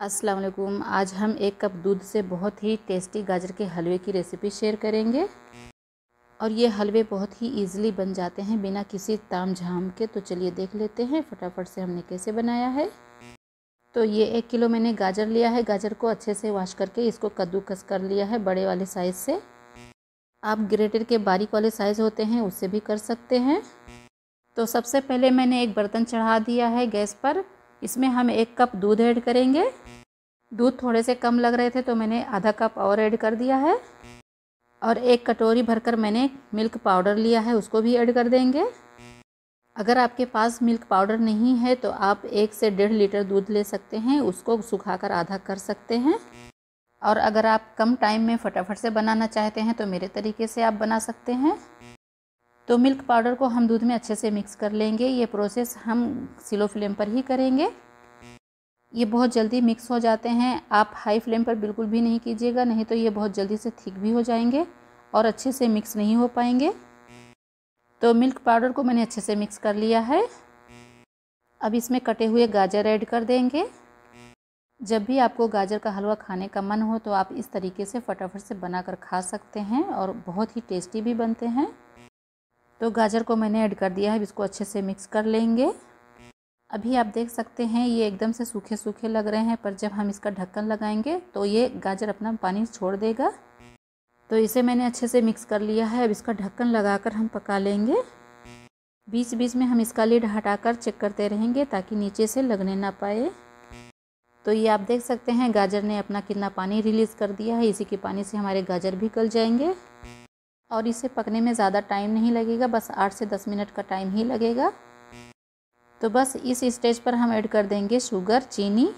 अस्सलाम वालेकुम आज हम एक कप दूध से बहुत ही टेस्टी गाजर के हलवे की रेसिपी शेयर करेंगे और ये हलवे बहुत ही इजीली बन जाते हैं बिना किसी ताम झाम के तो चलिए देख लेते हैं फटाफट से हमने कैसे बनाया है तो ये एक किलो मैंने गाजर लिया है गाजर को अच्छे से वॉश करके इसको कद्दूकस कर लिया है बड़े वाले साइज़ से आप ग्रेटर के बारीक वाले साइज़ होते हैं उससे भी कर सकते हैं तो सबसे पहले मैंने एक बर्तन चढ़ा दिया है गैस पर इसमें हम एक कप दूध ऐड करेंगे दूध थोड़े से कम लग रहे थे तो मैंने आधा कप और ऐड कर दिया है और एक कटोरी भरकर मैंने मिल्क पाउडर लिया है उसको भी ऐड कर देंगे अगर आपके पास मिल्क पाउडर नहीं है तो आप एक से डेढ़ लीटर दूध ले सकते हैं उसको सुखाकर आधा कर सकते हैं और अगर आप कम टाइम में फटाफट से बनाना चाहते हैं तो मेरे तरीके से आप बना सकते हैं तो मिल्क पाउडर को हम दूध में अच्छे से मिक्स कर लेंगे ये प्रोसेस हम स्लो फ्लेम पर ही करेंगे ये बहुत जल्दी मिक्स हो जाते हैं आप हाई फ्लेम पर बिल्कुल भी नहीं कीजिएगा नहीं तो ये बहुत जल्दी से थिक भी हो जाएंगे और अच्छे से मिक्स नहीं हो पाएंगे तो मिल्क पाउडर को मैंने अच्छे से मिक्स कर लिया है अब इसमें कटे हुए गाजर ऐड कर देंगे जब भी आपको गाजर का हलवा खाने का मन हो तो आप इस तरीके से फटाफट से बना कर खा सकते हैं और बहुत ही टेस्टी भी बनते हैं तो गाजर को मैंने ऐड कर दिया है अब इसको अच्छे से मिक्स कर लेंगे अभी आप देख सकते हैं ये एकदम से सूखे सूखे लग रहे हैं पर जब हम इसका ढक्कन लगाएंगे तो ये गाजर अपना पानी छोड़ देगा तो इसे मैंने अच्छे से मिक्स कर लिया है अब इसका ढक्कन लगाकर हम पका लेंगे बीच बीच में हम इसका लीड हटाकर चेक करते रहेंगे ताकि नीचे से लगने ना पाए तो ये आप देख सकते हैं गाजर ने अपना कितना पानी रिलीज़ कर दिया है इसी के पानी से हमारे गाजर भी गल जाएंगे और इसे पकने में ज़्यादा टाइम नहीं लगेगा बस आठ से दस मिनट का टाइम ही लगेगा तो बस इस स्टेज पर हम ऐड कर देंगे शुगर चीनी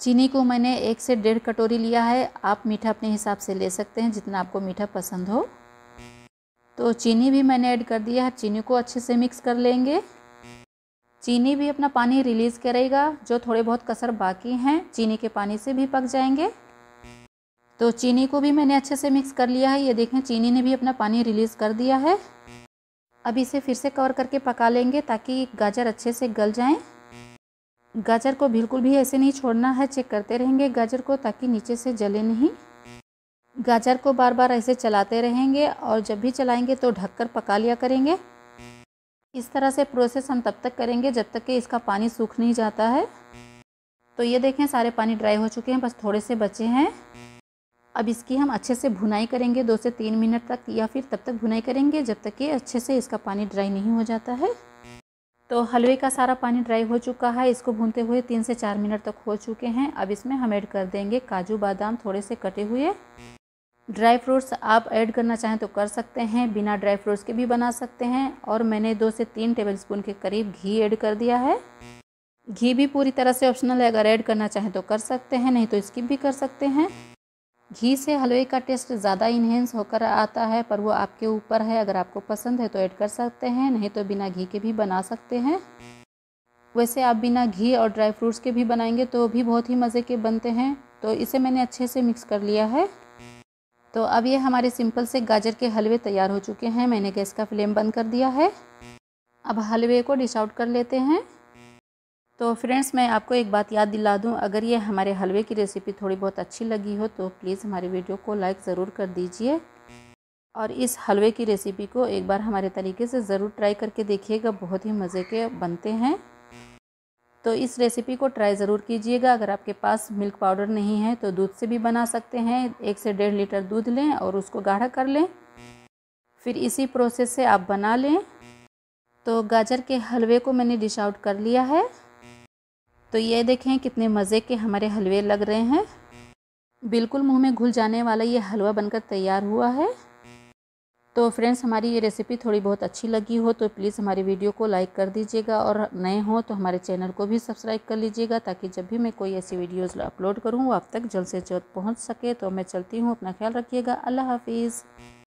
चीनी को मैंने एक से डेढ़ कटोरी लिया है आप मीठा अपने हिसाब से ले सकते हैं जितना आपको मीठा पसंद हो तो चीनी भी मैंने ऐड कर दिया है चीनी को अच्छे से मिक्स कर लेंगे चीनी भी अपना पानी रिलीज़ करेगा जो थोड़े बहुत कसर बाकी हैं चीनी के पानी से भी पक जाएंगे तो चीनी को भी मैंने अच्छे से मिक्स कर लिया है ये देखें चीनी ने भी अपना पानी रिलीज़ कर दिया है अब इसे फिर से कवर करके पका लेंगे ताकि गाजर अच्छे से गल जाएं गाजर को बिल्कुल भी ऐसे नहीं छोड़ना है चेक करते रहेंगे गाजर को ताकि नीचे से जले नहीं गाजर को बार बार ऐसे चलाते रहेंगे और जब भी चलाएंगे तो ढककर पका लिया करेंगे इस तरह से प्रोसेस हम तब तक करेंगे जब तक कि इसका पानी सूख नहीं जाता है तो ये देखें सारे पानी ड्राई हो चुके हैं बस थोड़े से बचे हैं अब इसकी हम अच्छे से भुनाई करेंगे दो से तीन मिनट तक या फिर तब तक भुनाई करेंगे जब तक कि अच्छे से इसका पानी ड्राई नहीं हो जाता है तो हलवे का सारा पानी ड्राई हो चुका है इसको भूनते हुए तीन से चार मिनट तक हो चुके हैं अब इसमें हम ऐड कर देंगे काजू बादाम थोड़े से कटे हुए ड्राई फ्रूट्स आप ऐड करना चाहें तो कर सकते हैं बिना ड्राई फ्रूट्स के भी बना सकते हैं और मैंने दो से तीन टेबल स्पून के करीब घी ऐड कर दिया है घी भी पूरी तरह से ऑप्शनल है अगर ऐड करना चाहें तो कर सकते हैं नहीं तो स्किप भी कर सकते हैं घी से हलवे का टेस्ट ज़्यादा इन्हेंस होकर आता है पर वो आपके ऊपर है अगर आपको पसंद है तो ऐड कर सकते हैं नहीं तो बिना घी के भी बना सकते हैं वैसे आप बिना घी और ड्राई फ्रूट्स के भी बनाएंगे तो भी बहुत ही मज़े के बनते हैं तो इसे मैंने अच्छे से मिक्स कर लिया है तो अब ये हमारे सिंपल से गाजर के हलवे तैयार हो चुके हैं मैंने गैस का फ्लेम बंद कर दिया है अब हलवे को डिश आउट कर लेते हैं तो फ्रेंड्स मैं आपको एक बात याद दिला दूं अगर ये हमारे हलवे की रेसिपी थोड़ी बहुत अच्छी लगी हो तो प्लीज़ हमारे वीडियो को लाइक ज़रूर कर दीजिए और इस हलवे की रेसिपी को एक बार हमारे तरीके से ज़रूर ट्राई करके देखिएगा बहुत ही मज़े के बनते हैं तो इस रेसिपी को ट्राई ज़रूर कीजिएगा अगर आपके पास मिल्क पाउडर नहीं है तो दूध से भी बना सकते हैं एक से डेढ़ लीटर दूध लें और उसको गाढ़ा कर लें फिर इसी प्रोसेस से आप बना लें तो गाजर के हलवे को मैंने डिश आउट कर लिया है तो ये देखें कितने मज़े के हमारे हलवे लग रहे हैं बिल्कुल मुंह में घुल जाने वाला ये हलवा बनकर तैयार हुआ है तो फ्रेंड्स हमारी ये रेसिपी थोड़ी बहुत अच्छी लगी हो तो प्लीज़ हमारी वीडियो को लाइक कर दीजिएगा और नए हो तो हमारे चैनल को भी सब्सक्राइब कर लीजिएगा ताकि जब भी मैं कोई ऐसी वीडियोस अपलोड करूँ वो आप तक जल्द से जल्द पहुँच सके तो मैं चलती हूँ अपना ख्याल रखिएगा अल्लाह हाफिज़